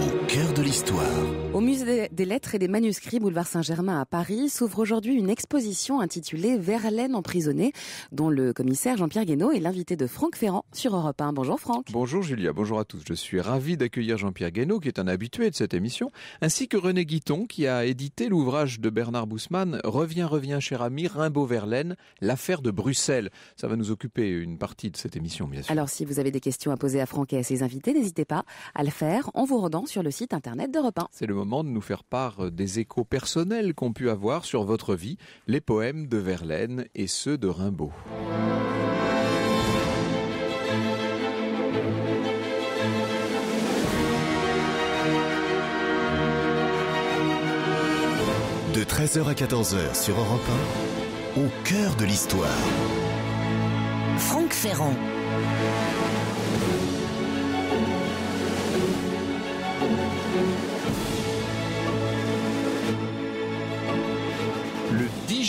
Au cœur de l'histoire. Au musée des lettres et des manuscrits boulevard Saint-Germain à Paris s'ouvre aujourd'hui une exposition intitulée Verlaine emprisonnée dont le commissaire Jean-Pierre Guénaud est l'invité de Franck Ferrand sur Europe 1. Bonjour Franck. Bonjour Julia, bonjour à tous. Je suis ravi d'accueillir Jean-Pierre Guénaud qui est un habitué de cette émission ainsi que René Guiton qui a édité l'ouvrage de Bernard Boussman Reviens, reviens cher ami, Rimbaud Verlaine, l'affaire de Bruxelles. Ça va nous occuper une partie de cette émission bien sûr. Alors si vous avez des questions à poser à Franck et à ses invités, n'hésitez pas à le faire en vous rendant sur le site internet d'Europe 1. C'est le moment de nous faire part euh, des échos personnels qu'ont pu avoir sur votre vie les poèmes de Verlaine et ceux de Rimbaud. De 13h à 14h sur Europe 1, au cœur de l'histoire. Franck Ferrand.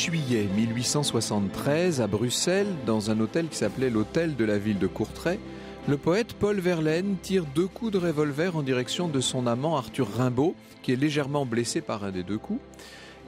juillet 1873, à Bruxelles, dans un hôtel qui s'appelait l'Hôtel de la ville de Courtrai, le poète Paul Verlaine tire deux coups de revolver en direction de son amant Arthur Rimbaud, qui est légèrement blessé par un des deux coups.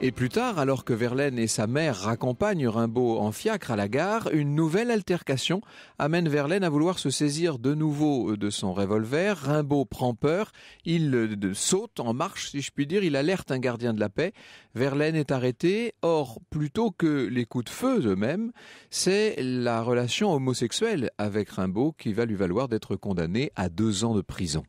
Et plus tard, alors que Verlaine et sa mère raccompagnent Rimbaud en fiacre à la gare, une nouvelle altercation amène Verlaine à vouloir se saisir de nouveau de son revolver. Rimbaud prend peur, il euh, saute en marche, si je puis dire, il alerte un gardien de la paix. Verlaine est arrêté. Or, plutôt que les coups de feu eux-mêmes, c'est la relation homosexuelle avec Rimbaud qui va lui valoir d'être condamné à deux ans de prison.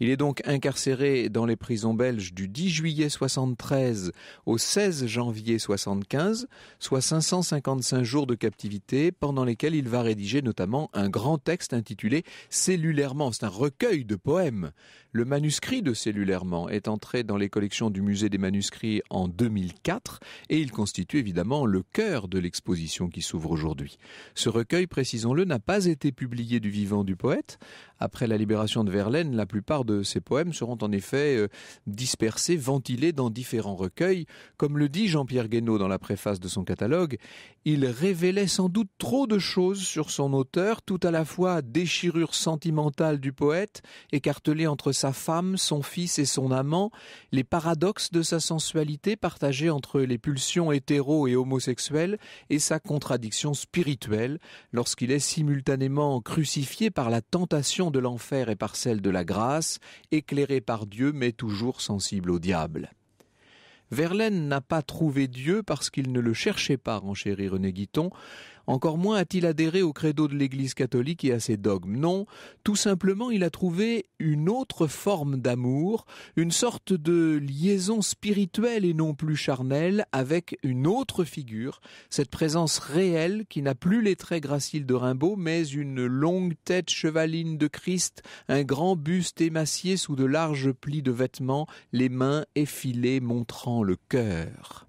Il est donc incarcéré dans les prisons belges du 10 juillet 73 au 16 janvier 75, soit 555 jours de captivité, pendant lesquels il va rédiger notamment un grand texte intitulé Cellulairement. C'est un recueil de poèmes le manuscrit de Cellulairement est entré dans les collections du musée des manuscrits en 2004 et il constitue évidemment le cœur de l'exposition qui s'ouvre aujourd'hui. Ce recueil, précisons-le, n'a pas été publié du vivant du poète. Après la libération de Verlaine, la plupart de ses poèmes seront en effet euh, dispersés, ventilés dans différents recueils. Comme le dit Jean-Pierre Guénaud dans la préface de son catalogue, il révélait sans doute trop de choses sur son auteur, tout à la fois déchirure sentimentale du poète, écartelée entre sa femme, son fils et son amant, les paradoxes de sa sensualité partagée entre les pulsions hétéro et homosexuelles et sa contradiction spirituelle lorsqu'il est simultanément crucifié par la tentation de l'enfer et par celle de la grâce, éclairé par Dieu mais toujours sensible au diable. Verlaine n'a pas trouvé Dieu parce qu'il ne le cherchait pas, renchérit René Guiton. Encore moins a-t-il adhéré au credo de l'Église catholique et à ses dogmes. Non, tout simplement il a trouvé une autre forme d'amour, une sorte de liaison spirituelle et non plus charnelle avec une autre figure, cette présence réelle qui n'a plus les traits graciles de Rimbaud, mais une longue tête chevaline de Christ, un grand buste émacié sous de larges plis de vêtements, les mains effilées montrant le cœur.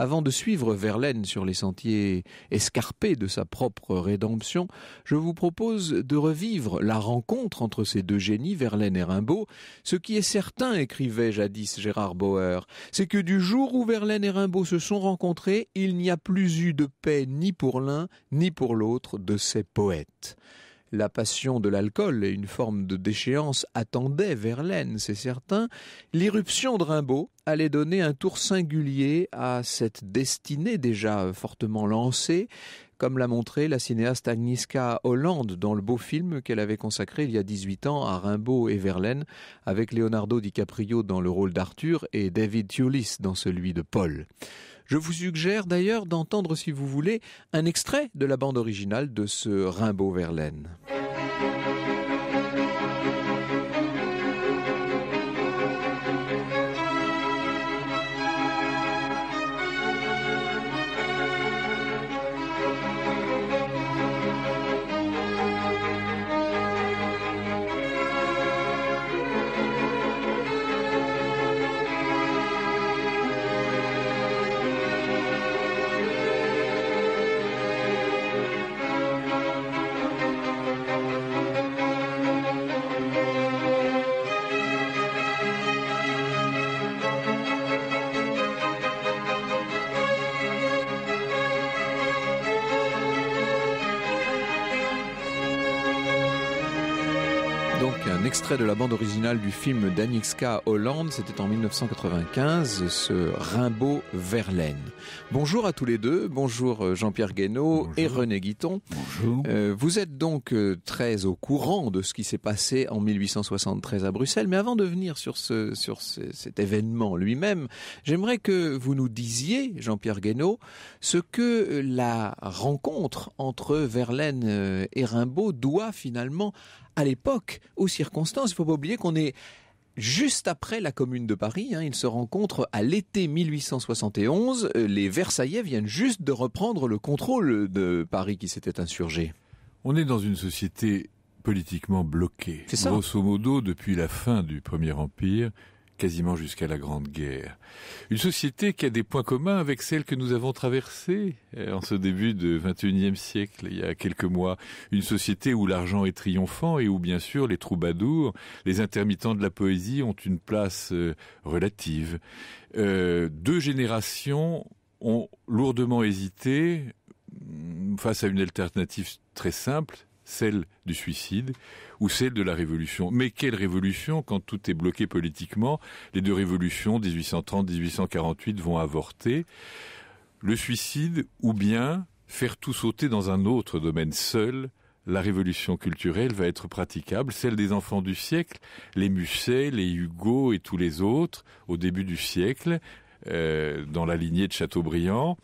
Avant de suivre Verlaine sur les sentiers escarpés de sa propre rédemption, je vous propose de revivre la rencontre entre ces deux génies, Verlaine et Rimbaud. Ce qui est certain, écrivait jadis Gérard Bauer, c'est que du jour où Verlaine et Rimbaud se sont rencontrés, il n'y a plus eu de paix ni pour l'un ni pour l'autre de ces poètes la passion de l'alcool et une forme de déchéance attendaient Verlaine, c'est certain, l'irruption de Rimbaud allait donner un tour singulier à cette destinée déjà fortement lancée, comme l'a montré la cinéaste Agnieszka Hollande dans le beau film qu'elle avait consacré il y a 18 ans à Rimbaud et Verlaine, avec Leonardo DiCaprio dans le rôle d'Arthur et David Tulis dans celui de Paul. Je vous suggère d'ailleurs d'entendre, si vous voulez, un extrait de la bande originale de ce Rimbaud-Verlaine. de la bande originale du film d'Anixka Hollande, c'était en 1995, ce Rimbaud Verlaine. Bonjour à tous les deux, bonjour euh, Jean-Pierre Guénaud et René Guiton. Bonjour. Euh, vous êtes donc euh, très au courant de ce qui s'est passé en 1873 à Bruxelles, mais avant de venir sur, sur cet événement lui-même, j'aimerais que vous nous disiez, Jean-Pierre Guénaud, ce que la rencontre entre Verlaine et Rimbaud doit finalement à l'époque, aux circonstances. Il ne faut pas oublier qu'on est Juste après la Commune de Paris, hein, ils se rencontrent à l'été 1871. Euh, les Versaillais viennent juste de reprendre le contrôle de Paris qui s'était insurgé. On est dans une société politiquement bloquée. Grosso modo, depuis la fin du Premier Empire, quasiment jusqu'à la Grande Guerre. Une société qui a des points communs avec celle que nous avons traversée euh, en ce début de 21e siècle, il y a quelques mois. Une société où l'argent est triomphant et où, bien sûr, les troubadours, les intermittents de la poésie ont une place euh, relative. Euh, deux générations ont lourdement hésité mm, face à une alternative très simple, celle du suicide ou celle de la révolution. Mais quelle révolution quand tout est bloqué politiquement Les deux révolutions, 1830-1848, vont avorter. Le suicide ou bien faire tout sauter dans un autre domaine seul, la révolution culturelle va être praticable, celle des enfants du siècle, les Musset, les Hugo et tous les autres au début du siècle, euh, dans la lignée de Chateaubriand,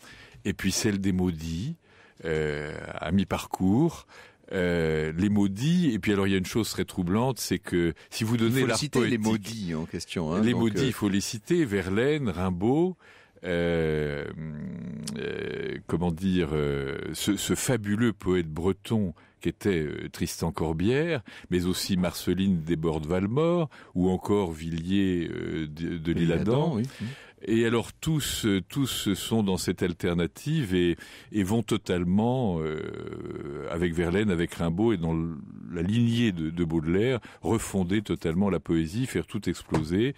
et puis celle des maudits, euh, à mi-parcours, euh, les maudits. Et puis alors il y a une chose très troublante, c'est que si vous donnez la poétique, les maudits en question. Hein, les maudits, euh, il faut les citer. Verlaine, Rimbaud. Euh, comment dire, ce, fabuleux poète breton était euh, Tristan Corbière, mais aussi Marceline Desbordes-Valmore, ou encore Villiers euh, de, l'Isle-Adam. Et alors tous, euh, tous sont dans cette alternative et, vont totalement, avec Verlaine, avec Rimbaud et dans la lignée de, Baudelaire, refonder totalement la poésie, faire tout exploser.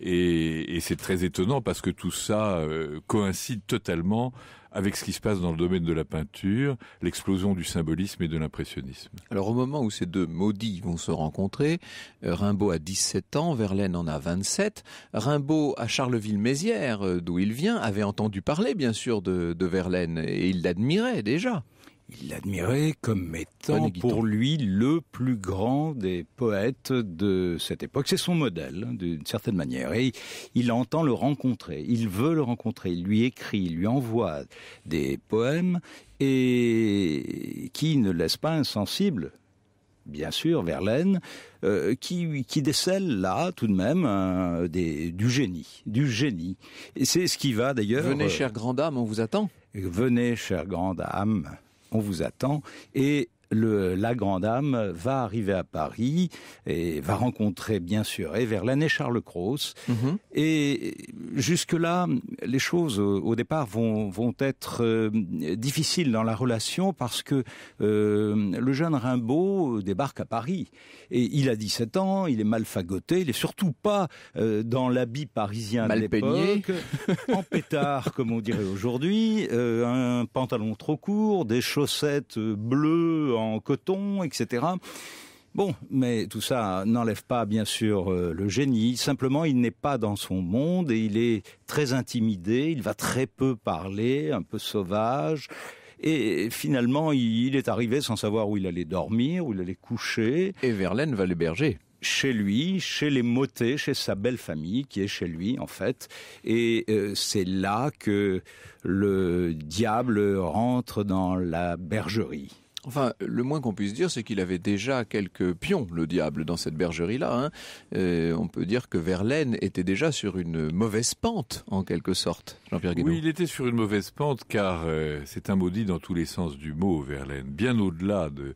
Et, c'est très étonnant parce que tout ça coïncide totalement avec ce qui se passe dans le domaine de la peinture, l'explosion du symbolisme et de l'impressionnisme. Alors au moment où ces deux maudits vont se rencontrer, euh, Rimbaud a 17 ans, Verlaine en a 27. Rimbaud à Charleville-Mézières, euh, d'où il vient, avait entendu parler bien sûr de, de Verlaine et il l'admirait déjà. Il l'admirait comme étant pour lui le plus grand des poètes de cette époque. C'est son modèle, hein, d'une certaine manière. Et il entend le rencontrer. Il veut le rencontrer. Il lui écrit, il lui envoie des poèmes et qui ne laisse pas insensible bien sûr, Verlaine, euh, qui, qui décèle là tout de même du génie, du génie. Et c'est ce qui va d'ailleurs. Venez, euh, chère grande âme, on vous attend. Venez, chère grande âme, on vous attend. Et la grande dame va arriver à Paris et va rencontrer bien sûr et vers l'année Charles Cros. Mhm. Et jusque-là, les choses euh, au départ vont, être euh, difficiles dans la relation parce que euh, le jeune Rimbaud débarque à Paris. Et il a 17 ans, il est mal fagoté, il est surtout pas dans l'habit parisien mal de l'époque, en pétard comme on dirait aujourd'hui, un pantalon trop court, des chaussettes bleues en coton, etc. Bon, mais tout ça n'enlève pas bien sûr euh, le génie, simplement il n'est pas dans son monde et il est très intimidé, il va très peu parler, un peu sauvage. Et finalement, il est arrivé sans savoir où il allait dormir, où il allait coucher. Et Verlaine va berger chez lui, chez les motets, chez sa belle famille qui est chez lui en fait. Et euh, c'est là que le diable rentre dans la bergerie. Enfin, le moins qu'on puisse dire, c'est qu'il avait déjà quelques pions, le diable, dans cette bergerie-là. Hein. Euh, on peut dire que Verlaine était déjà sur une mauvaise pente, en quelque sorte, Jean-Pierre Oui, il était sur une mauvaise pente, car euh, c'est un maudit dans tous les sens du mot, Verlaine. Bien au-delà de,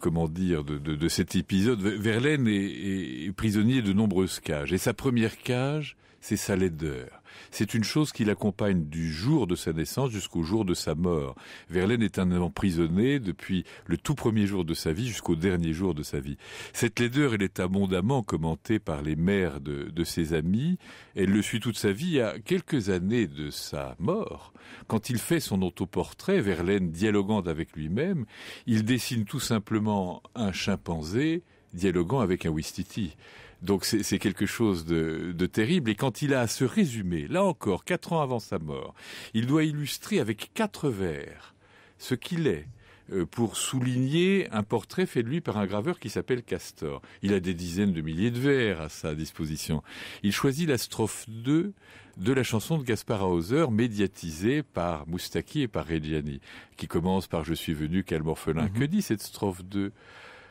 comment dire de, cet épisode. Verlaine est, prisonnier de nombreuses cages et sa première cage, c'est sa laideur. C'est une chose qui l'accompagne du jour de sa naissance jusqu'au jour de sa mort. Verlaine est un emprisonné depuis le tout premier jour de sa vie jusqu'au dernier jour de sa vie. Cette laideur, elle est abondamment commentée par les mères de, ses amis. Elle le suit toute sa vie à quelques années de sa mort. Quand il fait son autoportrait, Verlaine dialoguant avec lui-même, il dessine tout simplement un chimpanzé dialoguant avec un Wistiti. Donc c'est quelque chose de, terrible. Et quand il a à se résumer, là encore, quatre ans avant sa mort, il doit illustrer avec quatre vers ce qu'il est euh, pour souligner un portrait fait de lui par un graveur qui s'appelle Castor. Il a des dizaines de milliers de vers à sa disposition. Il choisit la strophe 2 de la chanson de Gaspard Hauser, médiatisée par Moustaki et par Reggiani, qui commence par Je suis venu, quel morphelin. Mhm. Que dit cette strophe 2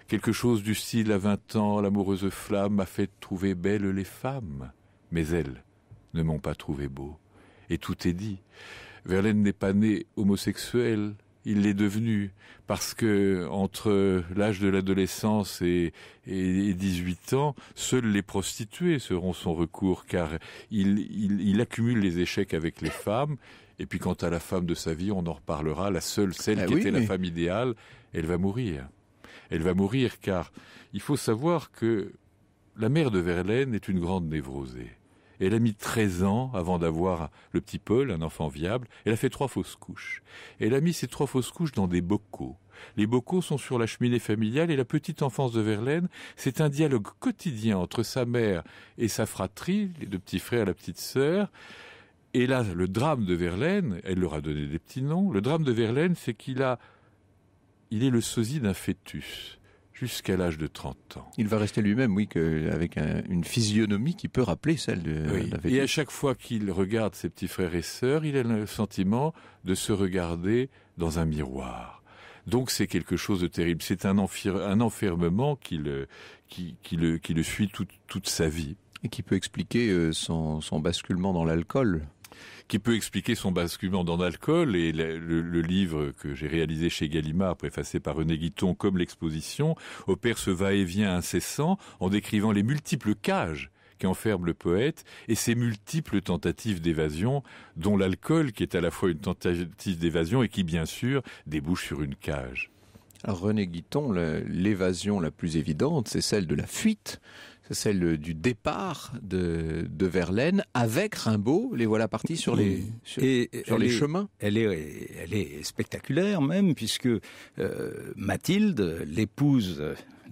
Quelque chose du style à vingt ans, l'amoureuse flamme m'a fait trouver belles les femmes, mais elles ne m'ont pas trouvé beau. Et tout est dit. Verlaine n'est pas né homosexuel, il l'est devenu parce que entre l'âge de l'adolescence et, 18 ans, seules les prostituées seront son recours car il, accumule les échecs avec les femmes. Et puis quant à la femme de sa vie, on en reparlera. La seule, celle ah qui était la femme idéale, elle va mourir elle va mourir car il faut savoir que la mère de Verlaine est une grande névrosée. Elle a mis 13 ans avant d'avoir le petit Paul, un enfant viable. Elle a fait trois fausses couches. Elle a mis ces trois fausses couches dans des bocaux. Les bocaux sont sur la cheminée familiale et la petite enfance de Verlaine, c'est un dialogue quotidien entre sa mère et sa fratrie, les deux petits frères la petite sœur. Et là, le drame de Verlaine, elle leur a donné des petits noms, le drame de Verlaine, c'est qu'il a il est le sosie d'un fœtus jusqu'à l'âge de 30 ans. Il va rester lui-même, oui, que, avec une physionomie qui peut rappeler celle de Et à chaque fois qu'il regarde ses petits frères et sœurs, il a le sentiment de se regarder dans un miroir. Donc c'est quelque chose de terrible. C'est un, un, enfermement qui le, qui, qui le, suit toute, sa vie. Et qui peut expliquer euh, son basculement dans l'alcool qui peut expliquer son basculement dans l'alcool. Et le, livre que j'ai réalisé chez Gallimard, préfacé par René Guiton, comme l'exposition, opère ce va-et-vient incessant en décrivant les multiples cages qui enferment le poète et ses multiples tentatives d'évasion, dont l'alcool qui est à la fois une tentative d'évasion et qui bien sûr débouche sur une cage. René Guiton, l'évasion la plus évidente, c'est celle de la fuite, c'est celle euh, du départ de, Verlaine avec Rimbaud. Les voilà partis sur les sur, les chemins. Elle est elle est spectaculaire même puisque euh, Mathilde, l'épouse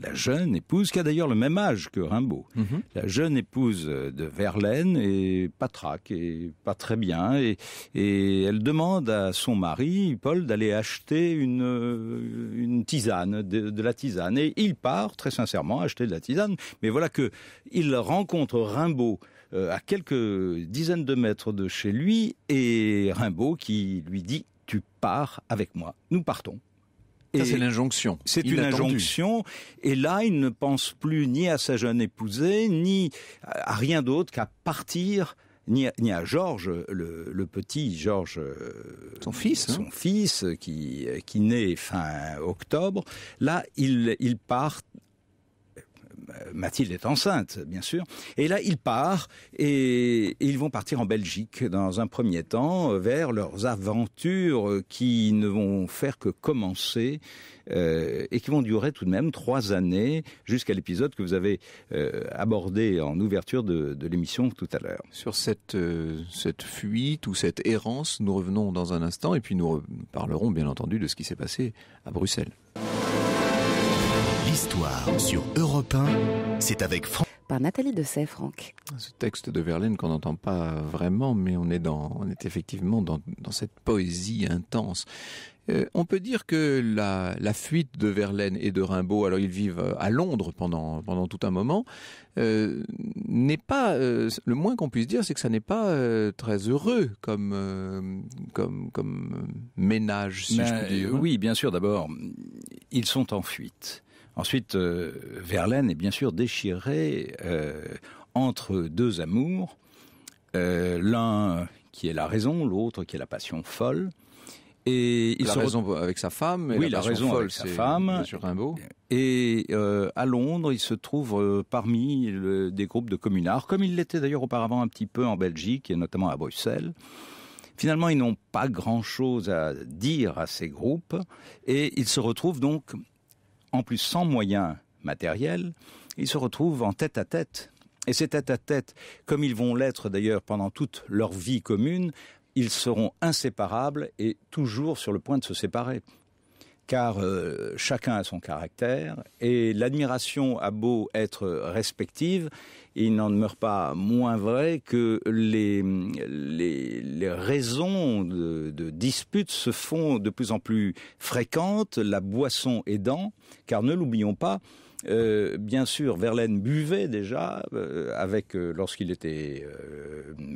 la jeune épouse, qui a d'ailleurs le même âge que Rimbaud, mhm. la jeune épouse euh, de Verlaine est patraque et pas très bien, et, elle demande à son mari, Paul, d'aller acheter euh, une, tisane, de, de, la tisane, et il part très sincèrement acheter de la tisane, mais voilà que il rencontre Rimbaud euh, à quelques dizaines de mètres de chez lui, et Rimbaud qui lui dit tu pars avec moi, nous partons. Ça, c'est l'injonction. C'est une injonction. Et là, il ne pense plus ni à sa jeune épousée, ni à rien d'autre qu'à partir ni à, Georges, le, petit Georges, euh, son fils, hein. son fils qui, qui naît fin octobre. Là, il, il part Mathilde est enceinte, bien sûr. Et là, il part et, ils vont partir en Belgique dans un premier temps vers leurs aventures qui ne vont faire que commencer euh, et qui vont durer tout de même trois années jusqu'à l'épisode que vous avez euh, abordé en ouverture de, l'émission tout à l'heure. Sur cette, euh, cette fuite ou cette errance, nous revenons dans un instant et puis nous parlerons bien entendu de ce qui s'est passé à Bruxelles. L'histoire sur Europe 1, c'est avec Franck. Par Nathalie Dessay, Franck. Ce texte de Verlaine qu'on n'entend pas vraiment, mais on est, dans, on est effectivement dans, cette poésie intense. Euh, on peut dire que la, fuite de Verlaine et de Rimbaud, alors ils vivent euh, à Londres pendant, pendant tout un moment, euh, n'est pas le moins qu'on puisse dire, c'est que ça n'est pas très heureux comme comme ménage, Oui, bien sûr. D'abord, ils sont en fuite. Ensuite, euh, Verlaine est bien sûr déchiré euh, entre deux amours, euh, l'un qui est la raison, l'autre qui est la passion folle. Et il la se raison avec sa femme. Et oui, la, passion raison folle, avec sa femme. Sur Rimbaud. Et à Londres, il se trouve parmi des groupes de communards, comme il l'était d'ailleurs auparavant un petit peu en Belgique et notamment à Bruxelles. Finalement, ils n'ont pas grand-chose à dire à ces groupes et ils se retrouvent donc en plus sans moyens matériels, ils se retrouvent en tête à tête. Et ces tête à tête, comme ils vont l'être d'ailleurs pendant toute leur vie commune, ils seront inséparables et toujours sur le point de se séparer car euh, chacun a son caractère, et l'admiration a beau être respective, il n'en demeure pas moins vrai que les, raisons de, de disputes se font de plus en plus fréquentes, la boisson aidant, car ne l'oublions pas, euh, bien sûr, Verlaine buvait déjà euh, avec euh, lorsqu'il était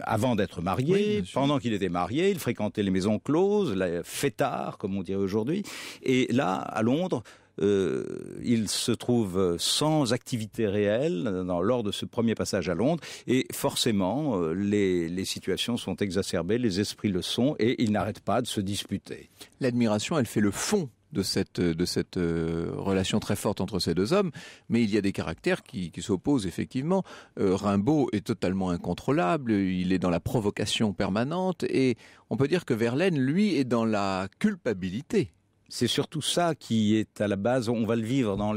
avant d'être marié, pendant qu'il était marié, il fréquentait les maisons closes, la fêtard comme on dirait aujourd'hui. Et là, à Londres, il se trouve sans activité réelle lors de ce premier passage à Londres et forcément les, les, situations sont exacerbées, les esprits le sont et ils n'arrêtent pas de se disputer. L'admiration, elle fait le fond de cette, de cette euh, relation très forte entre ces deux hommes, mais il y a des caractères qui, qui s'opposent effectivement. Euh, Rimbaud est totalement incontrôlable, il est dans la provocation permanente, et on peut dire que Verlaine, lui, est dans la culpabilité. C'est surtout ça qui est à la base. On va le vivre dans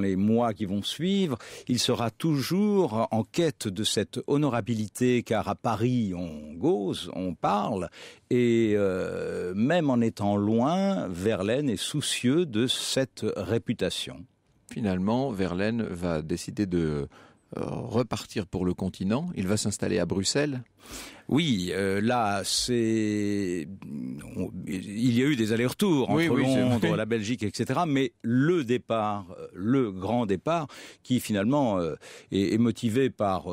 les, mois qui vont suivre. Il sera toujours en quête de cette honorabilité, car à Paris, on gose, on parle, et euh, même en étant loin, Verlaine est soucieux de cette réputation. Finalement, Verlaine va décider de euh, repartir pour le continent. Il va s'installer à Bruxelles oui, euh, là, c'est il y a eu des allers-retours entre Londres, la Belgique, etc. Mais le départ, euh, le grand départ, qui finalement euh, est, motivé par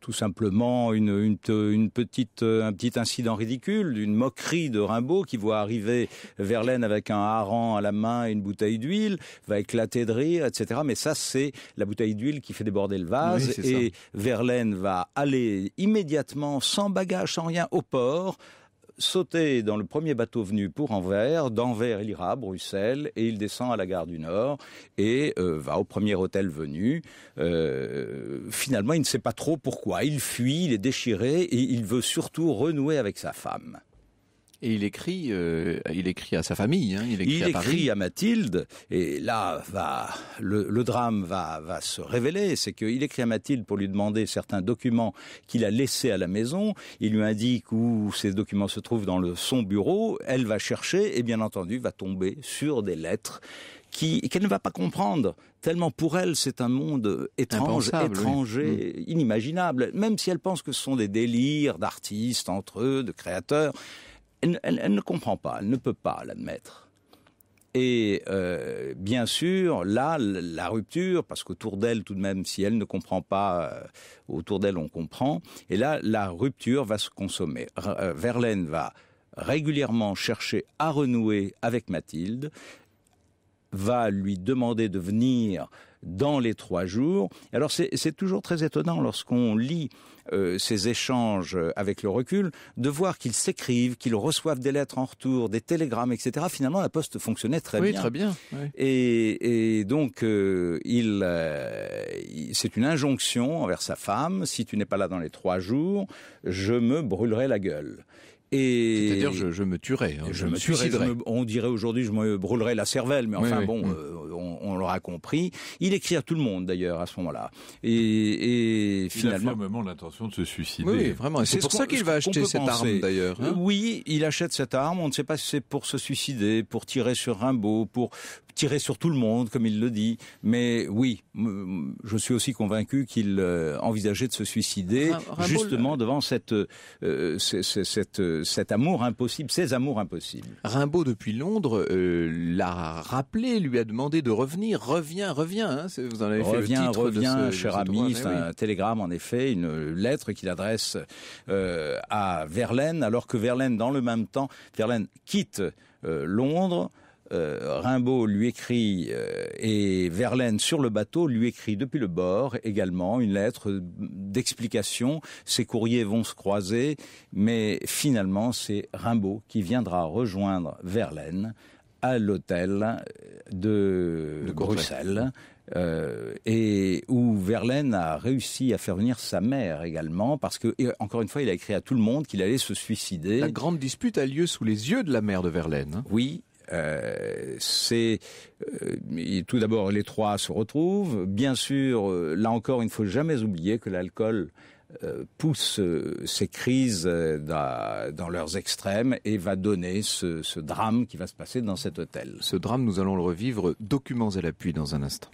tout simplement une, une, petite un petit incident ridicule, une moquerie de Rimbaud qui voit arriver Verlaine avec un hareng à la main et une bouteille d'huile, va éclater de rire, etc. Mais ça, c'est la bouteille d'huile qui fait déborder le vase et Verlaine va aller immédiatement sans, bagages bagage, sans rien, au port, sauter dans le premier bateau venu pour Anvers. D'Anvers, il ira à Bruxelles et il descend à la gare du Nord et euh, va au premier hôtel venu. Euh, finalement, il ne sait pas trop pourquoi. Il fuit, il est déchiré et il veut surtout renouer avec sa femme et il écrit, euh, il écrit à sa famille. Hein, il écrit, à, Paris. écrit à Mathilde, et là va le, drame va va se révéler, c'est qu'il écrit à Mathilde pour lui demander certains documents qu'il a laissés à la maison. Il lui indique où ces documents se trouvent dans le son bureau. Elle va chercher et bien entendu va tomber sur des lettres qu'elle ne va pas comprendre tellement pour elle c'est un monde étrange, étranger, mm. inimaginable, même si elle pense que ce sont des délires d'artistes entre eux, de créateurs elle, ne comprend pas, elle ne peut pas l'admettre. Et euh, bien sûr, là, la rupture, parce qu'autour d'elle, tout de même, si elle ne comprend pas, euh, autour d'elle, on comprend. Et là, la rupture va se consommer. Euh, Verlaine va régulièrement chercher à renouer avec Mathilde, va lui demander de venir dans les trois jours. Alors c'est toujours très étonnant lorsqu'on lit euh, ces échanges euh, avec le recul, de voir qu'ils s'écrivent, qu'ils reçoivent des lettres en retour, des télégrammes, etc. Finalement, la poste fonctionnait très oui, Très bien. Et, donc, euh, il, c'est une injonction envers sa femme. Si tu n'es pas là dans les trois jours, je me brûlerai la gueule. Et c'est-à-dire je, je, me tuerais, hein, je, me, suiciderais. on dirait aujourd'hui je me brûlerais la cervelle, mais enfin bon, mm. euh, on, l'aura compris. Il écrit à tout le monde d'ailleurs à ce moment-là. Et, et finalement, il a fermement l'intention de se suicider. Oui, vraiment. C'est pour ça qu'il va acheter cette arme d'ailleurs. Hein. oui, il achète cette arme. On ne sait pas si c'est pour se suicider, pour tirer sur Rimbaud, pour tirer sur tout le monde, comme il le dit. Mais oui, je suis aussi convaincu qu'il euh, envisageait de se suicider justement devant cette, euh, cette, cette cet amour impossible, ces amours impossibles. Rimbaud, depuis Londres, euh, l'a rappelé, lui a demandé de revenir. Reviens, reviens. Hein. vous en avez fait reviens, cher ami. C'est un télégramme, en effet, une lettre qu'il adresse euh, à Verlaine, alors que Verlaine, dans le même temps, Verlaine quitte euh, Londres euh, Rimbaud lui écrit euh, et Verlaine sur le bateau lui écrit depuis le bord également une lettre d'explication. Ces courriers vont se croiser, mais finalement c'est Rimbaud qui viendra rejoindre Verlaine à l'hôtel euh, de, Bruxelles. et où Verlaine a réussi à faire venir sa mère également, parce que encore une fois, il a écrit à tout le monde qu'il allait se suicider. La grande dispute a lieu sous les yeux de la mère de Verlaine. Hein. Oui, euh, c'est euh, tout d'abord les trois se retrouvent. Bien sûr, euh, là encore, il ne faut jamais oublier que l'alcool pousse ces crises dans leurs extrêmes et va donner ce drame qui va se passer dans cet hôtel. Ce drame, nous allons le revivre, documents à l'appui dans un instant.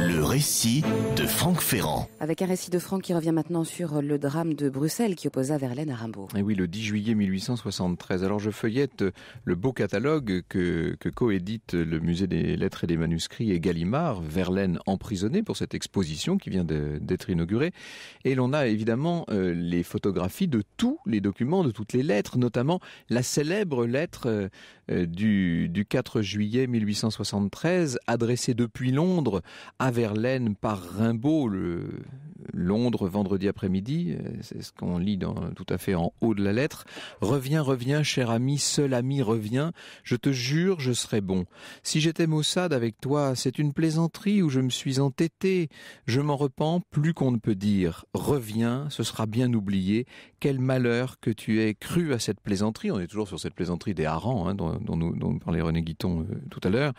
Le récit de Franck Ferrand. Avec un récit de Franck qui revient maintenant sur le drame de Bruxelles qui opposa Verlaine à Rimbaud. Eh oui, le 10 juillet 1873. Alors je feuillette euh, le beau catalogue que, coédite le musée des lettres et des manuscrits et Gallimard, Verlaine emprisonné pour cette exposition qui vient d'être inaugurée. Et l'on a évidemment euh, les photographies de tous les documents, de toutes les lettres, notamment la célèbre lettre euh, euh, du, 4 juillet 1873, adressé depuis Londres à Verlaine par Rimbaud, le Londres vendredi après-midi, euh, c'est ce qu'on lit tout à fait en haut de la lettre. Reviens, reviens, cher ami, seul ami, reviens. Je te jure, je serai bon. Si j'étais maussade avec toi, c'est une plaisanterie où je me suis entêté. Je m'en repens plus qu'on ne peut dire. Reviens, ce sera bien oublié. Quel malheur que tu aies cru à cette plaisanterie. On est toujours sur cette plaisanterie des harans hein, dont nous, parlait René Guiton euh, tout à l'heure.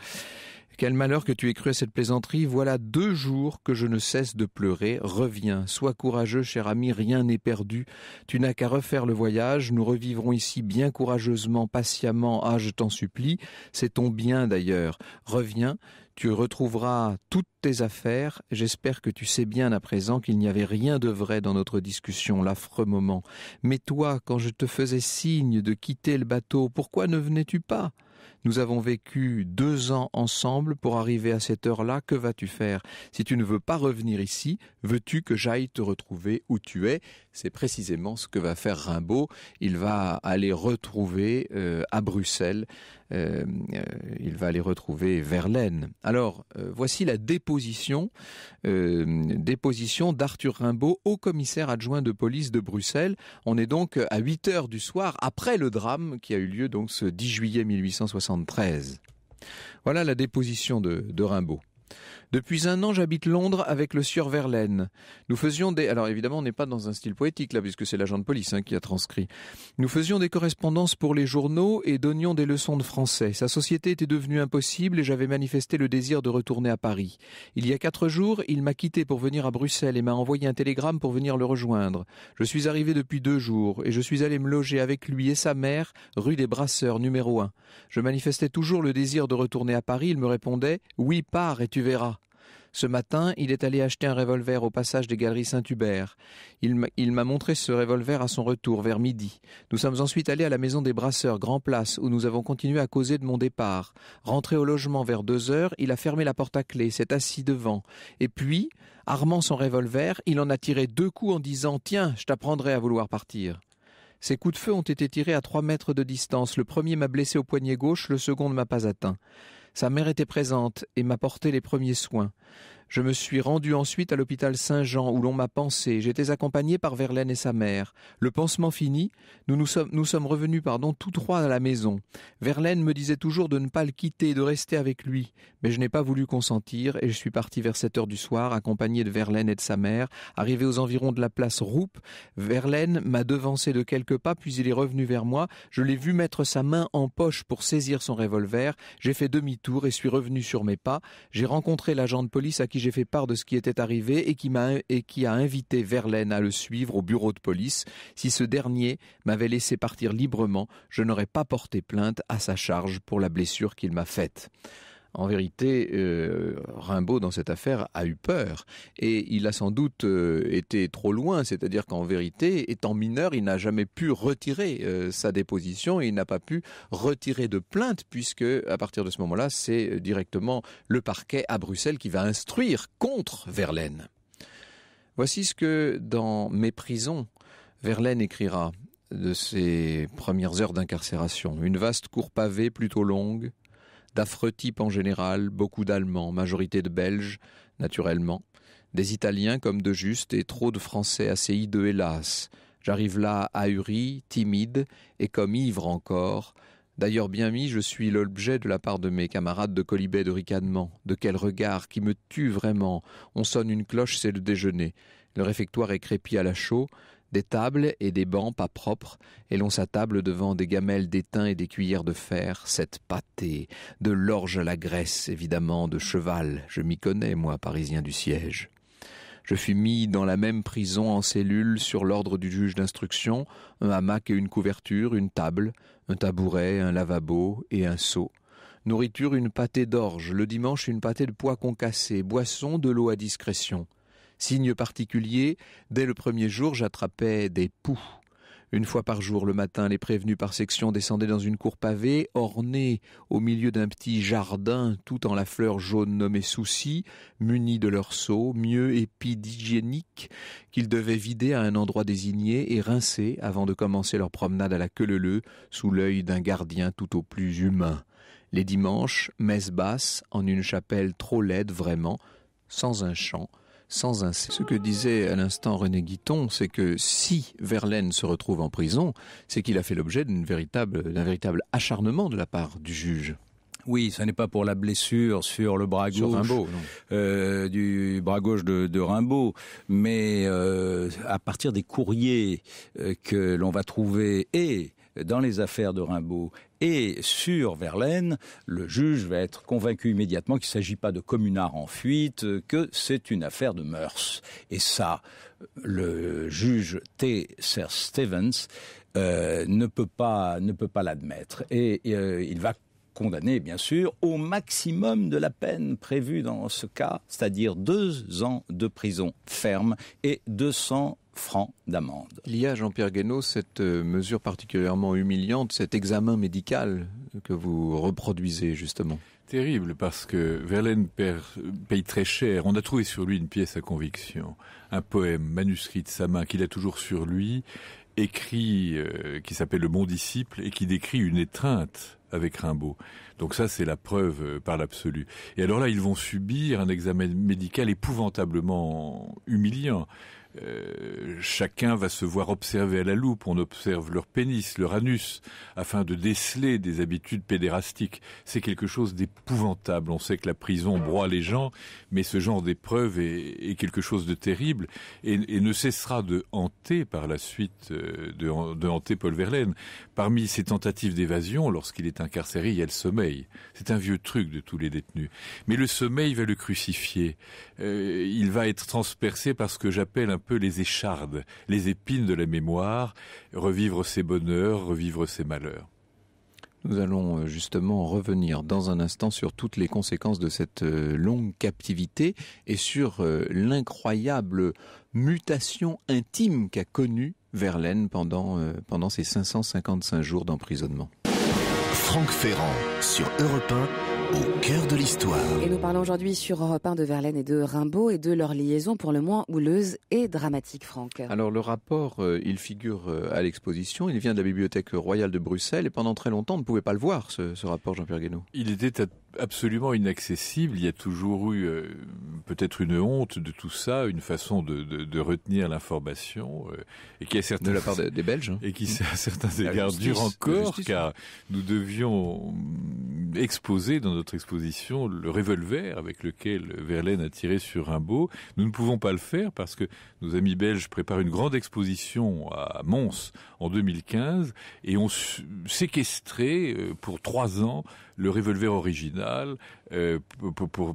Quel malheur que tu aies cru à cette plaisanterie. Voilà deux jours que je ne cesse de pleurer. Reviens. Sois courageux, cher ami. Rien n'est perdu. Tu n'as qu'à refaire le voyage. Nous revivrons ici bien courageusement, patiemment. Ah, je t'en supplie. C'est ton bien d'ailleurs. Reviens. Tu retrouveras toutes tes affaires. J'espère que tu sais bien à présent qu'il n'y avait rien de vrai dans notre discussion, l'affreux moment. Mais toi, quand je te faisais signe de quitter le bateau, pourquoi ne venais-tu pas? Nous avons vécu deux ans ensemble pour arriver à cette heure-là. Que vas-tu faire Si tu ne veux pas revenir ici, veux-tu que j'aille te retrouver où tu es c'est précisément ce que va faire Rimbaud. Il va aller retrouver euh, à Bruxelles, euh, euh, il va aller retrouver Verlaine. Alors, voici la déposition, déposition d'Arthur Rimbaud au commissaire adjoint de police de Bruxelles. On est donc à 8 heures du soir après le drame qui a eu lieu donc ce 10 juillet 1873. Voilà la déposition de, de Rimbaud. Depuis un an, j'habite Londres avec le sieur Verlaine. Nous faisions des... Alors évidemment, on n'est pas dans un style poétique là, puisque c'est l'agent de police hein, qui a transcrit. Nous faisions des correspondances pour les journaux et donnions des leçons de français. Sa société était devenue impossible et j'avais manifesté le désir de retourner à Paris. Il y a quatre jours, il m'a quitté pour venir à Bruxelles et m'a envoyé un télégramme pour venir le rejoindre. Je suis arrivé depuis deux jours et je suis allé me loger avec lui et sa mère, rue des Brasseurs, numéro 1. Je manifestais toujours le désir de retourner à Paris. Il me répondait « Oui, pars et tu verras. Ce matin, il est allé acheter un revolver au passage des Galeries Saint-Hubert. Il m'a montré ce revolver à son retour, vers midi. Nous sommes ensuite allés à la maison des brasseurs, Grand Place, où nous avons continué à causer de mon départ. Rentré au logement vers deux heures, il a fermé la porte à clé, s'est assis devant. Et puis, armant son revolver, il en a tiré deux coups en disant Tiens, je t'apprendrai à vouloir partir. Ces coups de feu ont été tirés à trois mètres de distance. Le premier m'a blessé au poignet gauche, le second ne m'a pas atteint. Sa mère était présente et m'apportait les premiers soins. Je me suis rendu ensuite à l'hôpital Saint-Jean où l'on m'a pansé. J'étais accompagné par Verlaine et sa mère. Le pansement fini, nous, nous sommes, revenus pardon, tous trois à la maison. Verlaine me disait toujours de ne pas le quitter, de rester avec lui. Mais je n'ai pas voulu consentir et je suis parti vers 7 heures du soir accompagné de Verlaine et de sa mère. Arrivé aux environs de la place Roupe, Verlaine m'a devancé de quelques pas puis il est revenu vers moi. Je l'ai vu mettre sa main en poche pour saisir son revolver. J'ai fait demi-tour et suis revenu sur mes pas. J'ai rencontré l'agent de police à qui j'ai fait part de ce qui était arrivé et qui, m'a, et qui a invité Verlaine à le suivre au bureau de police. Si ce dernier m'avait laissé partir librement, je n'aurais pas porté plainte à sa charge pour la blessure qu'il m'a faite. En vérité, euh, Rimbaud, dans cette affaire, a eu peur. Et il a sans doute euh, été trop loin, c'est-à-dire qu'en vérité, étant mineur, il n'a jamais pu retirer euh, sa déposition et il n'a pas pu retirer de plainte, puisque à partir de ce moment-là, c'est directement le parquet à Bruxelles qui va instruire contre Verlaine. Voici ce que, dans Mes prisons, Verlaine écrira de ses premières heures d'incarcération. Une vaste cour pavée plutôt longue, d'affreux types en général, beaucoup d'Allemands, majorité de Belges, naturellement, des Italiens comme de juste et trop de Français assez hideux hélas. J'arrive là ahuri, timide et comme ivre encore. D'ailleurs bien mis, je suis l'objet de la part de mes camarades de colibet de ricanement. De quel regard qui me tue vraiment. On sonne une cloche, c'est le déjeuner. Le réfectoire est crépi à la chaux des tables et des bancs pas propres, et l'on s'attable devant des gamelles d'étain et des cuillères de fer, cette pâtée, de l'orge à la graisse, évidemment, de cheval, je m'y connais, moi, parisien du siège. Je fus mis dans la même prison en cellule sur l'ordre du juge d'instruction, un hamac et une couverture, une table, un tabouret, un lavabo et un seau. Nourriture, une pâtée d'orge, le dimanche une pâtée de pois concassés, boisson, de l'eau à discrétion. Signe particulier, dès le premier jour, j'attrapais des poux. Une fois par jour, le matin, les prévenus par section descendaient dans une cour pavée, ornée au milieu d'un petit jardin, tout en la fleur jaune nommée souci, munie de leurs seaux, mieux épidigéniques qu'ils devaient vider à un endroit désigné et rincer avant de commencer leur promenade à la queue sous l'œil d'un gardien tout au plus humain. Les dimanches, messe basse, en une chapelle trop laide vraiment, sans un chant, ce que disait à l'instant René Guiton, c'est que si Verlaine se retrouve en prison, c'est qu'il a fait l'objet d'un véritable, acharnement de la part du juge. Oui, ce n'est pas pour la blessure sur le bras gauche, euh, de, Rimbaud, mais euh, à partir des courriers euh, que l'on va trouver et dans les affaires de Rimbaud et sur Verlaine, le juge va être convaincu immédiatement qu'il ne s'agit pas de communards en fuite, euh, que c'est une affaire de mœurs. Et ça, le juge T. Sir Stevens euh, ne peut pas ne peut pas l'admettre. Et, euh, il va condamner, bien sûr, au maximum de la peine prévue dans ce cas, c'est-à-dire deux ans de prison ferme et 200 francs d'amende. Il y a, Jean-Pierre Guénaud, cette euh, mesure particulièrement humiliante, cet examen médical que vous reproduisez justement terrible parce que Verlaine paye très cher. On a trouvé sur lui une pièce à conviction, un poème manuscrit de sa main qu'il a toujours sur lui, écrit euh, qui s'appelle Le Bon Disciple et qui décrit une étreinte avec Rimbaud. Donc ça, c'est la preuve euh, par l'absolu. Et alors là, ils vont subir un examen médical épouvantablement humiliant. Euh, chacun va se voir observer à la loupe. On observe leur pénis, leur anus, afin de déceler des habitudes pédérastiques. C'est quelque chose d'épouvantable. On sait que la prison broie les gens, mais ce genre d'épreuve est, quelque chose de terrible et, ne cessera de hanter par la suite, euh, de, hanter Paul Verlaine. Parmi ses tentatives d'évasion, lorsqu'il est incarcéré, il y a le sommeil. C'est un vieux truc de tous les détenus. Mais le sommeil va le crucifier. Euh, il va être transpercé par ce que j'appelle un peu les échardes, les épines de la mémoire, revivre ses bonheurs, revivre ses malheurs. Nous allons euh, justement revenir dans un instant sur toutes les conséquences de cette euh, longue captivité et sur euh, l'incroyable mutation intime qu'a connue Verlaine pendant, pendant ses 555 jours d'emprisonnement. Franck Ferrand sur Europe 1. Au cœur de l'histoire. Et nous parlons aujourd'hui sur Europe 1 de Verlaine et de Rimbaud et de leur liaison pour le moins houleuse et dramatique, Franck. Alors le rapport, euh, il figure euh, à l'exposition, il vient de la Bibliothèque royale de Bruxelles et pendant très longtemps on ne pouvait pas le voir, ce, ce rapport, Jean-Pierre Guénaud. Il était à absolument inaccessible. Il y a toujours eu euh, peut-être une honte de tout ça, une façon de, retenir l'information, euh, et qui a de la part des, Belges, hein. et qui à certains égards dure encore, car nous devions exposer dans notre exposition le revolver avec lequel Verlaine a tiré sur Rimbaud. Nous ne pouvons pas le faire parce que nos amis belges préparent une grande exposition à Mons en 2015 et ont séquestré euh, pour trois ans le revolver original euh,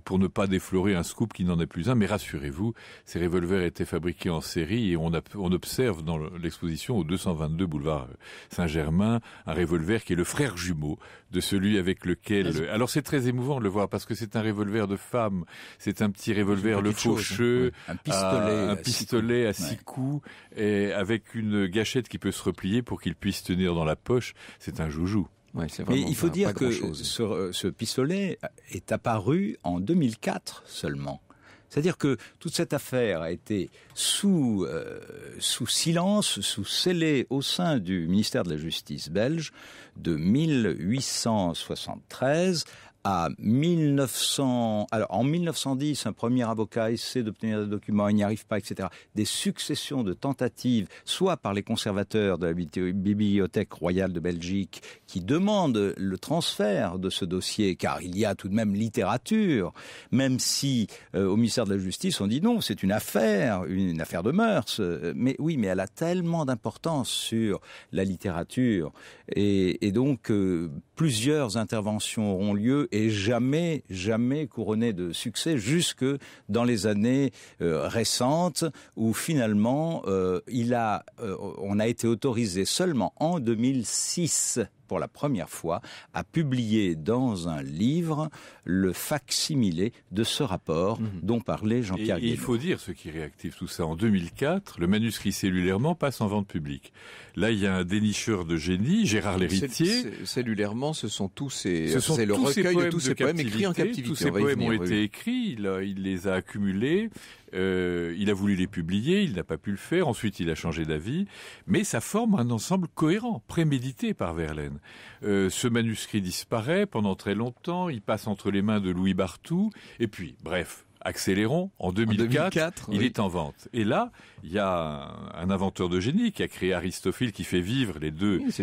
pour, ne pas déflorer un scoop qui n'en est plus un. Mais rassurez-vous, ces revolvers étaient fabriqués en série et on, a, on observe dans l'exposition au 222 boulevard Saint-Germain un revolver qui est le frère jumeau de celui avec lequel... Alors c'est très émouvant de le voir parce que c'est un revolver de femme, c'est un petit revolver le hein. faucheux, un pistolet, à, un à six, coups, et avec une gâchette qui peut se replier pour qu'il puisse tenir dans la poche. C'est un joujou. Mais il faut dire que ce, euh, pistolet est apparu en 2004 seulement. C'est-à-dire que toute cette affaire a été sous, euh, sous silence, sous scellé au sein du ministère de la Justice belge de 1873 à 1900, alors en 1910, un premier avocat essaie d'obtenir des documents, il n'y arrive pas, etc. Des successions de tentatives, soit par les conservateurs de la Bibliothèque royale de Belgique, qui demandent le transfert de ce dossier, car il y a tout de même littérature, même si euh, au ministère de la Justice on dit non, c'est une affaire, une, affaire de mœurs. Euh, mais oui, mais elle a tellement d'importance sur la littérature, et, et donc euh, plusieurs interventions auront lieu et jamais, jamais couronné de succès jusque dans les années euh, récentes où finalement euh, il euh, on a été autorisé seulement en 2006 pour la première fois, a publié dans un livre le facsimilé de ce rapport mhm. dont parlait Jean-Pierre Il faut dire, ce qui réactive tout ça, en 2004, le manuscrit cellulairement passe en vente publique. Là, il y a un dénicheur de génie, Gérard Lhéritier. Cellulairement, ce sont tous ces, ce sont le recueil de tous ces poèmes écrits en captivité. Tous ces poèmes ont été écrits, il les a accumulés. Euh, il a voulu les publier, il n'a pas pu le faire, ensuite il a changé d'avis, mais ça forme un ensemble cohérent, prémédité par Verlaine. Euh, ce manuscrit disparaît pendant très longtemps, il passe entre les mains de Louis Barthou, et puis, bref, Accélérons, en 2004, il est en vente. Et là, il y a un inventeur de génie qui a créé Aristophile, qui fait vivre les deux musées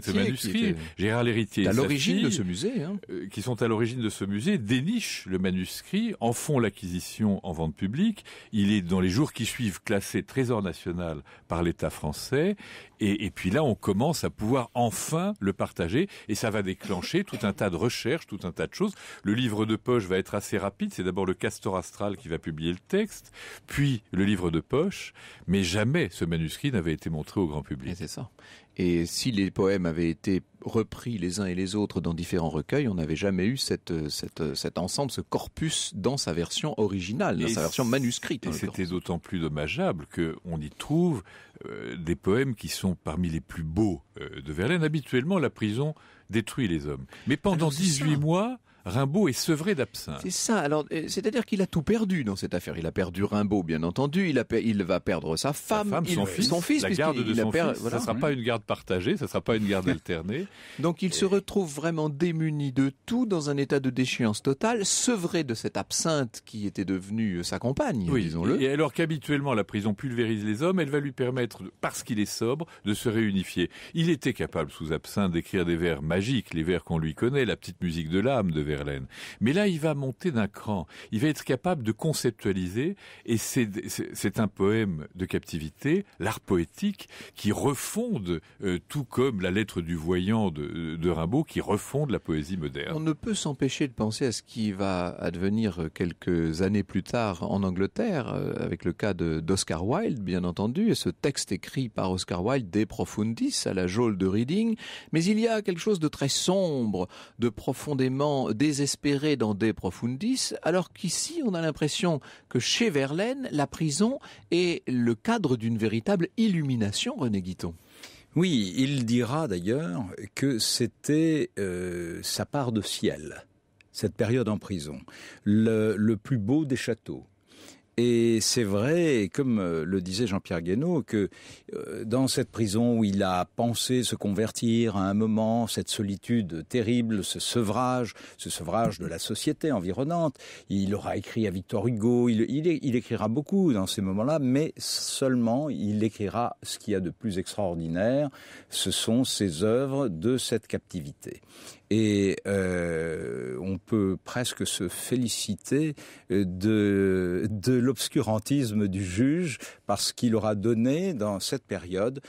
des manuscrits. Gérard Lhéritier, à l'origine de ce musée, hein. euh, qui sont à l'origine de ce musée, dénichent le manuscrit, en font l'acquisition en vente publique. Il est dans les jours qui suivent classé trésor national par l'État français. Et, puis là, on commence à pouvoir enfin le partager, et ça va déclencher tout un tas de recherches, tout un tas de choses. Le livre de poche va être assez rapide. C'est d'abord le Castor Astral qui va publier le texte, puis le livre de poche, mais jamais ce manuscrit n'avait été montré au grand public. C'est ça. Et si les poèmes avaient été repris les uns et les autres dans différents recueils, on n'avait jamais eu cet ensemble, ce corpus dans sa version originale, dans sa version manuscrite. Et c'était d'autant plus dommageable qu'on y trouve euh, des poèmes qui sont parmi les plus beaux euh, de Verlaine. Habituellement, la prison détruit les hommes. Mais pendant 18 ah mois, Rimbaud est sevré d'absinthe. C'est ça. Alors, euh, c'est-à-dire qu'il a tout perdu dans cette affaire. Il a perdu Rimbaud, bien entendu. Il, a il va perdre sa femme, son, fils, son fils, la garde de son fils. Ça sera pas une garde partagée, ça sera pas une garde alternée. Donc, il se retrouve vraiment démuni de tout, dans un état de déchéance totale, sevré de cette absinthe qui était devenue euh, sa compagne, oui. disons-le. Et alors qu'habituellement la prison pulvérise les hommes, elle va lui permettre, parce qu'il est sobre, de se réunifier. Il était capable, sous absinthe, d'écrire des vers magiques, les vers qu'on lui connaît, la petite musique de l'âme de vers mais là, il va monter d'un cran. Il va être capable de conceptualiser, et c'est un poème de captivité, l'art poétique, qui refonde, euh, tout comme la lettre du voyant de, de Rimbaud, qui refonde la poésie moderne. On ne peut s'empêcher de penser à ce qui va advenir quelques années plus tard en Angleterre, euh, avec le cas d'Oscar Wilde, bien entendu, et ce texte écrit par Oscar Wilde, De Profundis, à la geôle de Reading. Mais il y a quelque chose de très sombre, de profondément désespéré dans De Profundis, alors qu'ici on a l'impression que chez Verlaine, la prison est le cadre d'une véritable illumination, René Guiton. Oui, il dira d'ailleurs que c'était euh, sa part de ciel, cette période en prison, le plus beau des châteaux, et c'est vrai, comme euh, le disait Jean-Pierre Guénaud, que euh, dans cette prison où il a pensé se convertir à un moment, cette solitude terrible, ce sevrage, ce sevrage de la société environnante, il aura écrit à Victor Hugo, il, écrira beaucoup dans ces moments-là, mais seulement il écrira ce qu'il y a de plus extraordinaire, ce sont ses œuvres de cette captivité. Et euh, on peut presque se féliciter euh, de, de l'obscurantisme du juge parce qu'il aura donné dans cette période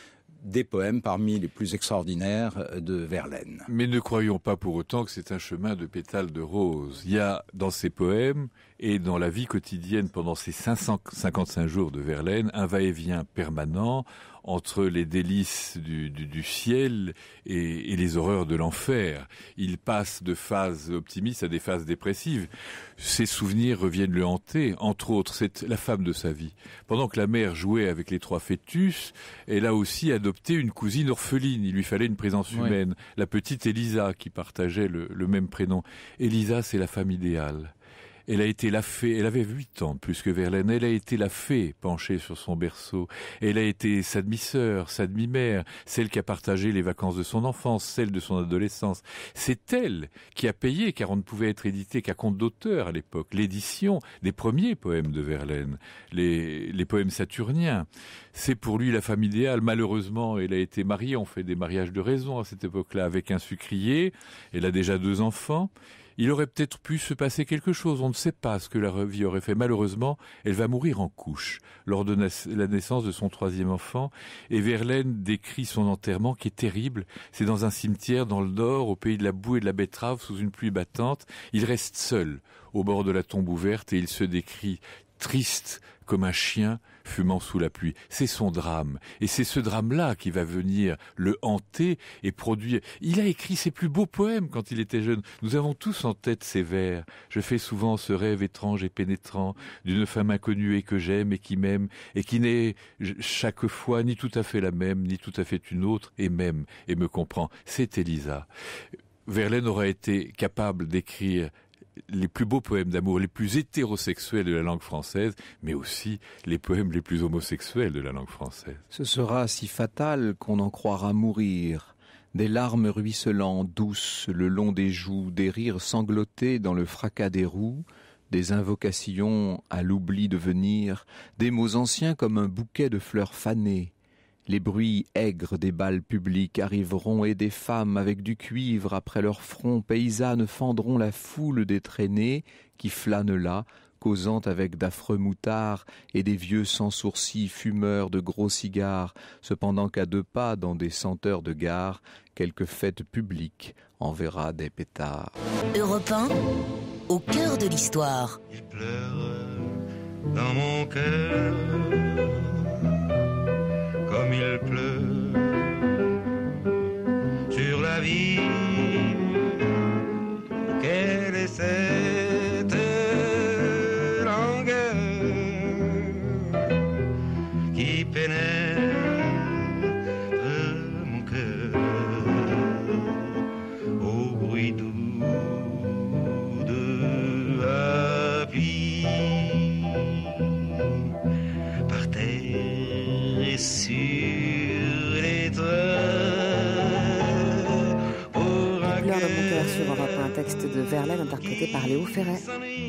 des poèmes parmi les plus extraordinaires euh, de Verlaine. Mais ne croyons pas pour autant que c'est un chemin de pétales de rose. Il y a dans ses poèmes et dans la vie quotidienne pendant ces 555 jours de Verlaine un va-et-vient permanent entre les délices du, ciel et, les horreurs de l'enfer. Il passe de phases optimistes à des phases dépressives. Ses souvenirs reviennent le hanter. Entre autres, c'est la femme de sa vie. Pendant que la mère jouait avec les trois fœtus, elle a aussi adopté une cousine orpheline. Il lui fallait une présence humaine. La petite Elisa qui partageait le même prénom. Elisa, c'est la femme idéale. Elle a été la fée, elle avait huit ans de plus que Verlaine, elle a été la fée penchée sur son berceau, elle a été sa demi-sœur, sa demi-mère, celle qui a partagé les vacances de son enfance, celle de son adolescence. C'est elle qui a payé, car on ne pouvait être édité qu'à compte d'auteur à l'époque, l'édition des premiers poèmes de Verlaine, les, les poèmes saturniens. C'est pour lui la femme idéale. Malheureusement, elle a été mariée, on fait des mariages de raison à cette époque-là, avec un sucrier, elle a déjà deux enfants, il aurait peut-être pu se passer quelque chose. On ne sait pas ce que la vie aurait fait. Malheureusement, elle va mourir en couche lors de la naissance de son troisième enfant. Et Verlaine décrit son enterrement qui est terrible. C'est dans un cimetière dans le Nord, au pays de la boue et de la betterave, sous une pluie battante. Il reste seul au bord de la tombe ouverte et il se décrit triste comme un chien fumant sous la pluie. C'est son drame. Et c'est ce drame-là qui va venir le hanter et produire. Il a écrit ses plus beaux poèmes quand il était jeune. Nous avons tous en tête ces vers. Je fais souvent ce rêve étrange et pénétrant d'une femme inconnue et que j'aime et qui m'aime et qui n'est chaque fois ni tout à fait la même, ni tout à fait une autre et même et me comprend. C'est Elisa. Verlaine aurait été capable d'écrire les plus beaux poèmes d'amour, les plus hétérosexuels de la langue française, mais aussi les poèmes les plus homosexuels de la langue française. Ce sera si fatal qu'on en croira mourir. Des larmes ruisselant douces le long des joues, des rires sanglotés dans le fracas des roues, des invocations à l'oubli de venir, des mots anciens comme un bouquet de fleurs fanées, les bruits aigres des balles publiques arriveront et des femmes avec du cuivre après leur front paysannes fendront la foule des traînées qui flânent là, causant avec d'affreux moutards et des vieux sans sourcils fumeurs de gros cigares, cependant qu'à deux pas dans des senteurs de gare, quelque fête publique enverra des pétards. au cœur de l'histoire il pleut sur la vie qu'elle essaie. sur un texte de Verlaine interprété par Léo Ferret.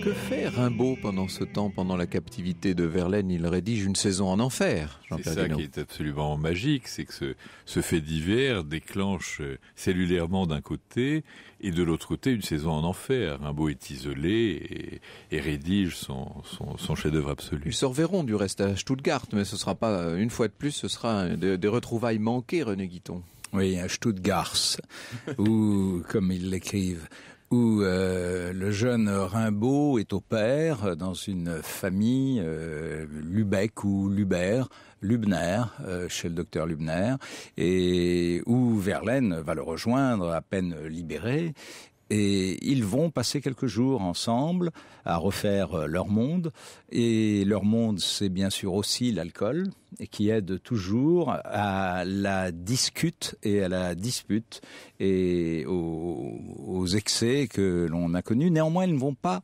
Que fait Rimbaud pendant ce temps, pendant la captivité de Verlaine Il rédige une saison en enfer. C'est ça qui est absolument magique, c'est que ce, fait divers déclenche euh, cellulairement d'un côté et de l'autre côté une saison en enfer. Rimbaud est isolé et, rédige son, chef-d'œuvre absolu. Ils se reverront du reste à Stuttgart, mais ce sera pas une fois de plus, ce sera des, retrouvailles manquées, René Guiton. Oui, un Stuttgart, ou comme ils l'écrivent, où euh, le jeune Rimbaud est au père dans une famille euh, Lubeck ou Lubert, Lubner, euh, chez le docteur Lubner, et où Verlaine va le rejoindre à peine libéré, et ils vont passer quelques jours ensemble à refaire euh, leur monde. Et leur monde, c'est bien sûr aussi l'alcool, et qui aide toujours à la discute et à la dispute et aux, excès que l'on a connus. Néanmoins, ils ne vont pas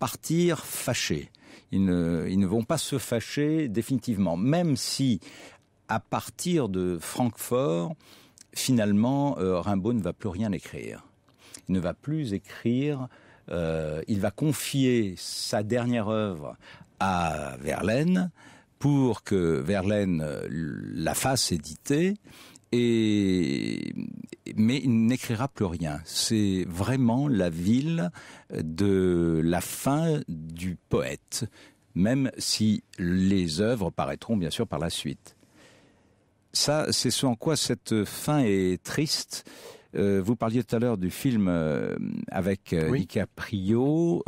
partir fâchés. ils ne vont pas se fâcher définitivement, même si à partir de Francfort, finalement, euh, Rimbaud ne va plus rien écrire ne va plus écrire, euh, il va confier sa dernière œuvre à Verlaine pour que Verlaine euh, la fasse éditer et mais il n'écrira plus rien. C'est vraiment la ville de la fin du poète, même si les œuvres paraîtront bien sûr par la suite. Ça, c'est ce en quoi cette fin est triste euh, vous parliez tout à l'heure du film euh, avec euh, oui. DiCaprio.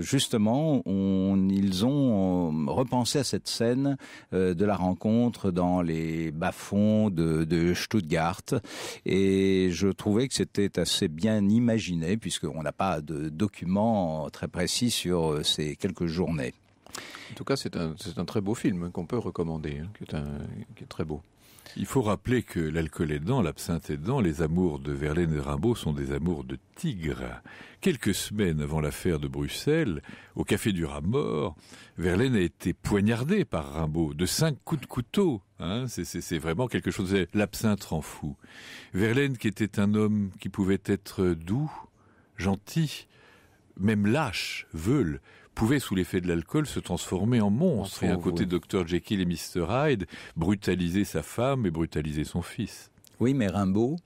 justement, on, ils ont repensé à cette scène de la rencontre dans les bas-fonds de, Stuttgart. Et je trouvais que c'était assez bien imaginé, puisqu'on n'a pas de documents très précis sur ces quelques journées. En tout cas, c'est un, très beau film hein, qu'on peut recommander, hein, un, qui est très beau. Il faut rappeler que l'alcool aidant, l'absinthe aidant, les amours de Verlaine et Rimbaud sont des amours de tigre. Quelques semaines avant l'affaire de Bruxelles, au Café du mort, Verlaine a été poignardé par Rimbaud de cinq coups de couteau. Hein, c'est vraiment quelque chose. L'absinthe rend fou. Verlaine, qui était un homme qui pouvait être doux, gentil, même lâche, veule, pouvait, sous l'effet de l'alcool, se transformer en monstre. et à côté Docteur Dr Jekyll et Mr Hyde, brutaliser sa femme et brutaliser son fils. Oui, mais Rimbaud,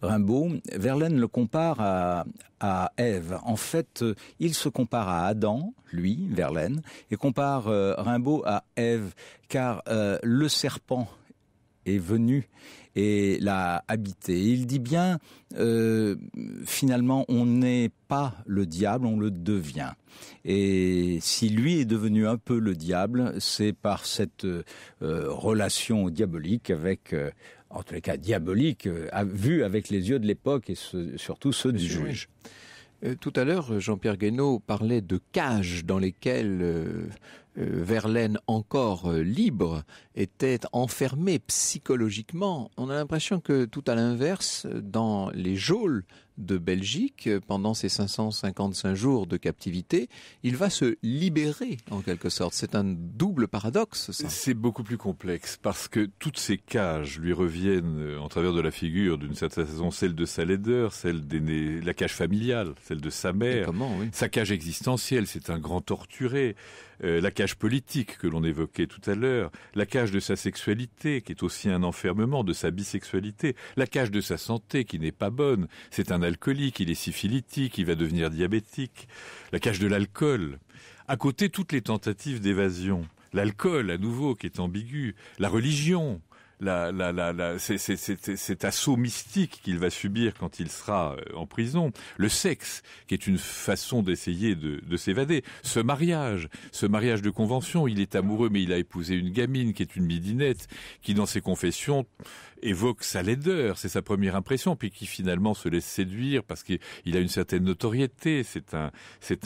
Rimbaud, Verlaine le compare à, à Ève. En fait, euh, il se compare à Adam, lui, Verlaine, et compare euh, Rimbaud à Ève, car euh, le serpent est venu et l'a habité. il dit bien, euh, finalement, on n'est pas le diable, on le devient. Et si lui est devenu un peu le diable, c'est par cette euh, relation diabolique avec, euh, en tous les cas diabolique, vue avec les yeux de l'époque et surtout ceux du juge. Euh, tout à l'heure, Jean-Pierre Guénaud parlait de cages dans lesquelles euh, euh, Verlaine, encore libre, était enfermé psychologiquement. On a l'impression que tout à l'inverse, dans les geôles de Belgique euh, pendant ces 555 jours de captivité, il va se libérer en quelque sorte. C'est un double paradoxe, C'est beaucoup plus complexe parce que toutes ces cages lui reviennent euh, en travers de la figure d'une certaine façon, celle de sa laideur, celle des la cage familiale, celle de sa mère, sa cage existentielle, c'est un grand torturé. Euh, la cage politique que l'on évoquait tout à l'heure, la cage de sa sexualité qui est aussi un enfermement de sa bisexualité, la cage de sa santé qui n'est pas bonne, c'est un alcoolique, il est syphilitique, il va devenir diabétique, la cage de l'alcool. À côté, toutes les tentatives d'évasion. L'alcool, à nouveau, qui est ambigu. La religion, cet assaut mystique qu'il va subir quand il sera euh, en prison, le sexe, qui est une façon d'essayer de, s'évader, ce mariage, ce mariage de convention, il est amoureux mais il a épousé une gamine qui est une midinette, qui dans ses confessions évoque sa laideur, c'est sa première impression, puis qui finalement se laisse séduire parce qu'il a une certaine notoriété, c'est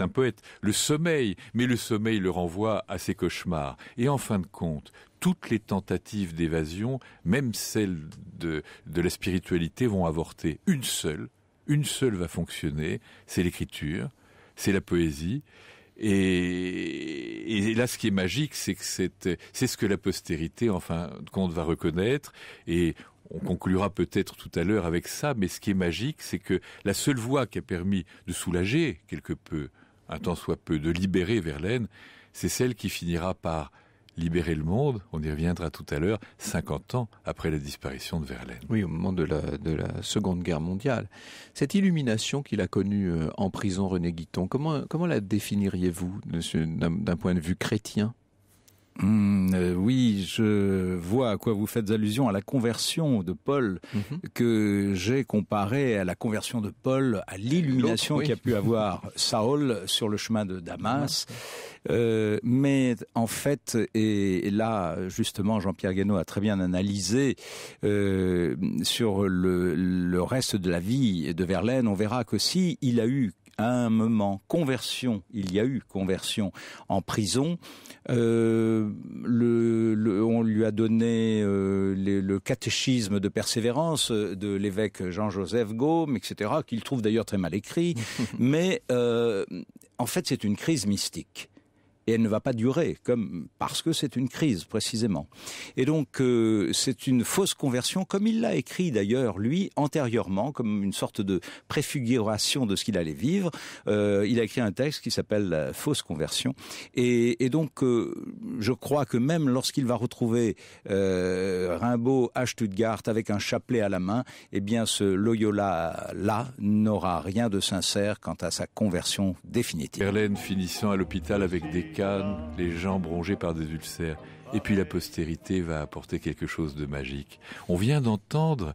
un poète. Le sommeil, mais le sommeil le renvoie à ses cauchemars. Et en fin de compte, toutes les tentatives d'évasion, même celles de, la spiritualité, vont avorter. Une seule, une seule va fonctionner, c'est l'écriture, c'est la poésie. Et, là, ce qui est magique, c'est que c'est, c'est ce que la postérité, enfin, compte, va reconnaître. Et on conclura peut-être tout à l'heure avec ça, mais ce qui est magique, c'est que la seule voie qui a permis de soulager quelque peu, un tant soit peu, de libérer Verlaine, c'est celle qui finira par libérer le monde, on y reviendra tout à l'heure, 50 ans après la disparition de Verlaine. Oui, au moment de la, de la Seconde Guerre mondiale. Cette illumination qu'il a connue euh, en prison, René Guiton, comment, comment la définiriez-vous d'un point de vue chrétien Mmh, euh, oui, je vois à quoi vous faites allusion, à la conversion de Paul mhm. que j'ai comparé à la conversion de Paul à l'illumination qu'a pu avoir Saul sur le chemin de Damas. Euh, mais en fait, et, là justement, Jean-Pierre Guénaud a très bien analysé euh, sur le, reste de la vie de Verlaine, on verra que si il a eu à un moment conversion, il y a eu conversion en prison, euh, on lui a donné euh, le catéchisme de persévérance euh, de l'évêque Jean-Joseph Gaume, etc., qu'il trouve d'ailleurs très mal écrit, mais en fait c'est une crise mystique et elle ne va pas durer, comme parce que c'est une crise précisément. Et donc euh, c'est une fausse conversion, comme il l'a écrit d'ailleurs lui antérieurement, comme une sorte de préfiguration de ce qu'il allait vivre. Euh, il a écrit un texte qui s'appelle la fausse conversion, et, donc euh, je crois que même lorsqu'il va retrouver Rimbaud à Stuttgart avec un chapelet à la main, eh bien ce Loyola là n'aura rien de sincère quant à sa conversion définitive. finissant à l'hôpital avec des les jambes rongées par des ulcères. Et puis la postérité va apporter quelque chose de magique. On vient d'entendre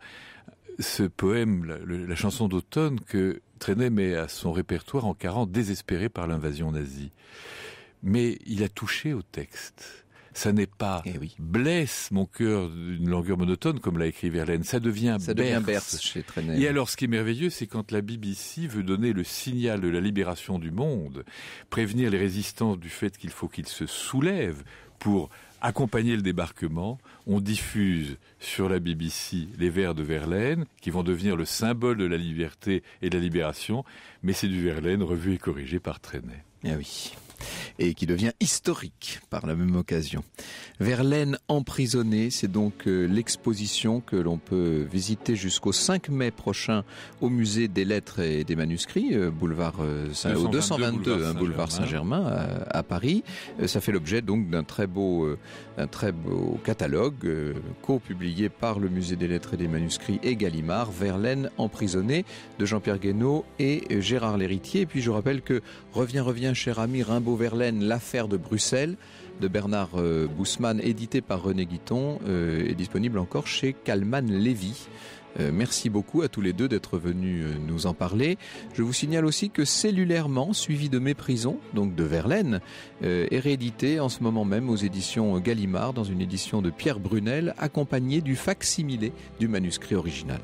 ce poème, la, chanson d'automne que Trenet met à son répertoire en 40, désespéré par l'invasion nazie. Mais il a touché au texte ça n'est pas eh blesse mon cœur d'une langueur monotone comme l'a écrit Verlaine, ça devient ça berce. Devient chez Trenet. Et alors ce qui est merveilleux, c'est quand la BBC veut donner le signal de la libération du monde, prévenir les résistances du fait qu'il faut qu'ils se soulèvent pour accompagner le débarquement, on diffuse sur la BBC les vers de Verlaine, qui vont devenir le symbole de la liberté et de la libération, mais c'est du Verlaine revu et corrigé par Trenet. Ah eh oui et qui devient historique par la même occasion. Verlaine emprisonné, c'est donc euh, l'exposition que l'on peut visiter jusqu'au 5 mai prochain au musée des lettres et des manuscrits, euh, boulevard 222, euh, hein, boulevard, Saint-Germain à, Paris. Ça fait l'objet donc d'un très beau, un très beau catalogue co-publié par le musée des lettres et des manuscrits et Gallimard, Verlaine emprisonné de Jean-Pierre Guénaud et Gérard Lhéritier. Et puis je rappelle que revient revient cher ami Rimbaud Verlaine L'affaire de Bruxelles de Bernard euh, Boussman, édité par René Guiton, euh, est disponible encore chez Calman Lévy. Euh, merci beaucoup à tous les deux d'être venus nous en parler. Je vous signale aussi que Cellulairement, suivi de Méprison », donc de Verlaine, est réédité en ce moment même aux éditions Gallimard dans une édition de Pierre Brunel, accompagnée du facsimilé du manuscrit original.